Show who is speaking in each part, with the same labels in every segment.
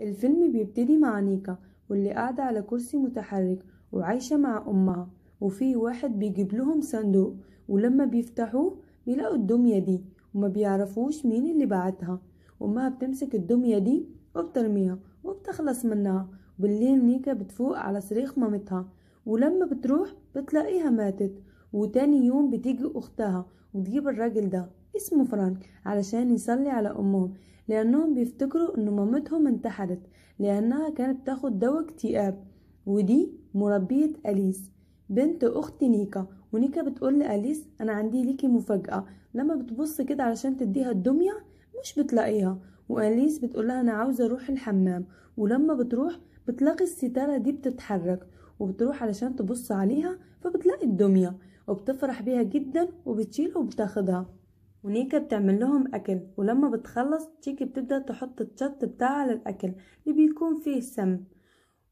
Speaker 1: الفيلم بيبتدي مع نيكا واللي قاعدة على كرسي متحرك وعايشة مع أمها وفي واحد بيجيب لهم صندوق ولما بيفتحوه بيلاقوا الدمية دي وما بيعرفوش مين اللي بعتها أمها بتمسك الدمية دي وبترميها وبتخلص منها وبالليل نيكا بتفوق على صريخ مامتها ولما بتروح بتلاقيها ماتت وتاني يوم بتيجي أختها وتجيب الراجل ده اسمه فرانك علشان يصلي على أمهم لأنهم بيفتكروا إن مامتهم انتحرت لأنها كانت تاخد دواء اكتئاب ودي مربية أليس بنت أخت نيكا ونيكا بتقول لأليس أنا عندي ليكي مفاجأة لما بتبص كده علشان تديها الدمية مش بتلاقيها وأليس بتقولها أنا عاوزة أروح الحمام ولما بتروح بتلاقي الستارة دي بتتحرك وبتروح علشان تبص عليها فبتلاقي الدمية وبتفرح بيها جدا وبتشيلها وبتاخدها ونيكا بتعمل لهم أكل ولما بتخلص تيكي بتبدأ تحط الشط بتاعها للأكل اللي بيكون فيه سم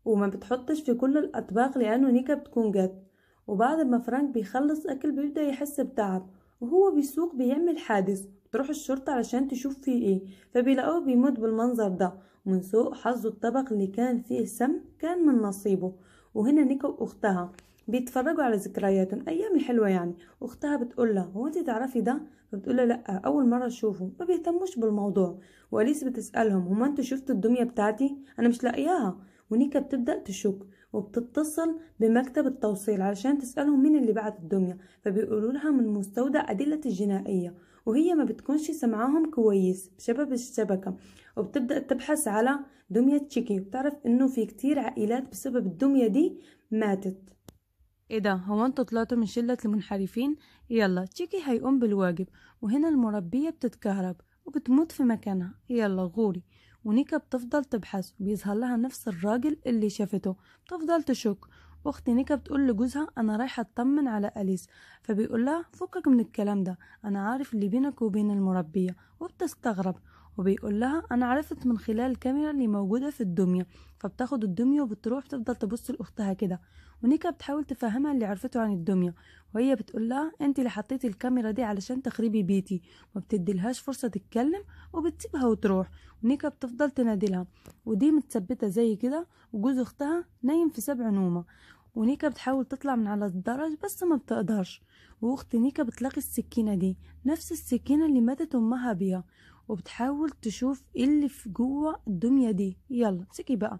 Speaker 1: وما بتحطش في كل الأطباق لأنه نيكا بتكون جد وبعد ما فرانك بيخلص أكل بيبدأ يحس بتعب وهو بيسوق بيعمل حادث بتروح الشرطة علشان تشوف فيه ايه فبيلاقوه بيموت بالمنظر ده من سوء حظه الطبق اللي كان فيه سم كان من نصيبه وهنا نيكا وأختها بيتفرجوا على ذكرياتهم ايام الحلوه يعني اختها بتقول لها هو انت تعرفي ده فبتقول لها لا اول مره اشوفه ما بيهتموش بالموضوع واليس بتسالهم هما انتوا شفتوا الدميه بتاعتي انا مش لاقياها ونيكا بتبدا تشك وبتتصل بمكتب التوصيل علشان تسالهم مين اللي بعت الدميه فبيقولوا لها من مستودع ادله الجنائيه وهي ما بتكونش سمعاهم كويس بسبب الشبكة وبتبدأ تبحث على دمية تشيكي وبتعرف انه في كتير عائلات بسبب الدمية دي ماتت ايه ده هو انتوا طلعتوا من شلة المنحرفين يلا تشيكي هيقوم بالواجب وهنا المربية بتتكهرب وبتموت في مكانها يلا غوري ونيكا بتفضل تبحث بيظهر لها نفس الراجل اللي شافته بتفضل تشك واختي نيكا بتقول لجوزها انا رايحه اطمن على اليس فبيقول لها فكك من الكلام ده انا عارف اللي بينك وبين المربيه وبتستغرب وبيقول لها انا عرفت من خلال الكاميرا اللي موجوده في الدميه فبتاخد الدميه وبتروح تفضل تبص لاختها كده ونيكا بتحاول تفهمها اللي عرفته عن الدميه وهي بتقول لها انت اللي حطيتي الكاميرا دي علشان تخربي بيتي ما بتديلهاش فرصه تتكلم وبتسيبها وتروح ونيكا بتفضل تنادلها ودي متثبته زي كده وجوز اختها نايم في سبع نومه ونيكا بتحاول تطلع من على الدرج بس ما بتقدرش واخت نيكا بتلاقي السكينه دي نفس السكينه اللي ماتت امها بيها وبتحاول تشوف ايه اللي في جوه الدميه دي يلا امسكي بقى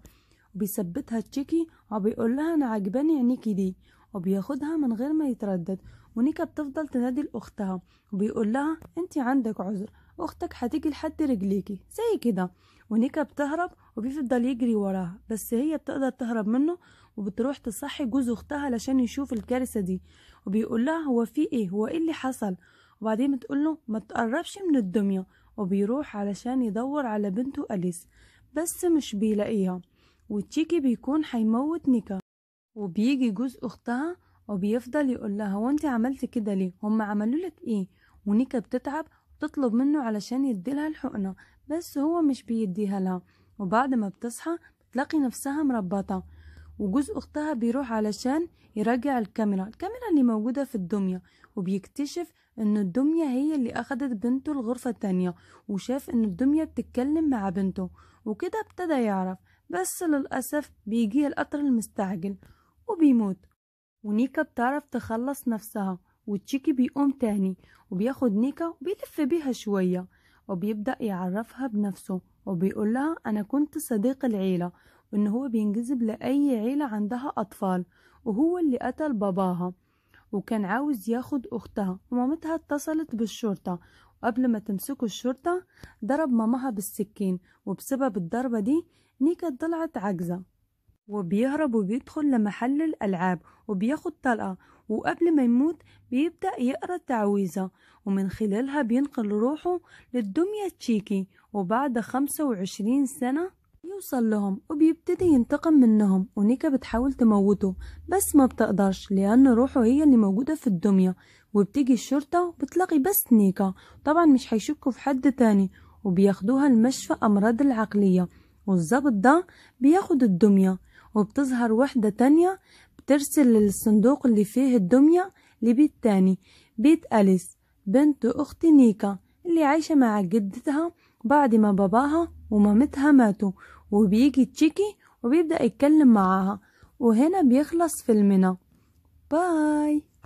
Speaker 1: وبيثبتها تشيكي وبيقول لها انا عجباني عينيكي دي وبياخدها من غير ما يتردد ونيكا بتفضل تنادي لاختها وبيقول لها انت عندك عذر اختك هتيجي لحد رجليكي زي كده ونيكا بتهرب وبيفضل يجري وراها بس هي بتقدر تهرب منه وبتروح تصحي جوز اختها علشان يشوف الكارثه دي وبيقول لها هو في ايه هو ايه اللي حصل وبعدين بتقول له ما تقربش من الدميه وبيروح علشان يدور على بنته أليس بس مش بيلاقيها وتشيكي بيكون هيموت نيكا وبيجي جوز أختها وبيفضل يقول لها وانت عملت كده ليه هم عملوا لك ايه ونيكا بتتعب وتطلب منه علشان يديلها الحقنة بس هو مش بيديها لها وبعد ما بتصحى بتلاقي نفسها مربطة وجوز أختها بيروح علشان يراجع الكاميرا الكاميرا اللي موجودة في الدمية وبيكتشف إن الدمية هي اللي أخدت بنته الغرفة التانية وشاف إن الدمية بتتكلم مع بنته وكده ابتدى يعرف بس للأسف بيجي القطر المستعجل وبيموت ونيكا بتعرف تخلص نفسها وتشيكي بيقوم تاني وبياخد نيكا وبيلف بيها شوية وبيبدأ يعرفها بنفسه وبيقول لها أنا كنت صديق العيلة وإن هو بينجذب لأي عيلة عندها أطفال وهو اللي قتل باباها وكان عاوز ياخد أختها ومامتها اتصلت بالشرطة وقبل ما تمسكه الشرطة ضرب مامها بالسكين وبسبب الضربة دي نيكا طلعت عاجزة وبيهرب وبيدخل لمحل الألعاب وبياخد طلقة وقبل ما يموت بيبدأ يقرأ التعويذة ومن خلالها بينقل روحه للدمية تشيكي وبعد خمسة وعشرين سنة بيوصل لهم وبيبتدي ينتقم منهم ونيكا بتحاول تموته بس ما بتقدرش لأن روحه هي اللي موجودة في الدمية وبتيجي الشرطة وبتلاقي بس نيكا طبعا مش هيشكوا في حد تاني وبياخدوها لمشفى أمراض العقلية والظبط ده بياخد الدمية وبتظهر واحدة تانية بترسل الصندوق اللي فيه الدمية لبيت تاني بيت أليس بنت أخت نيكا اللي عايشة مع جدتها بعد ما باباها ومامتها ماتوا وبيجي تشيكي وبيبدأ يتكلم معاها وهنا بيخلص فيلمنا باي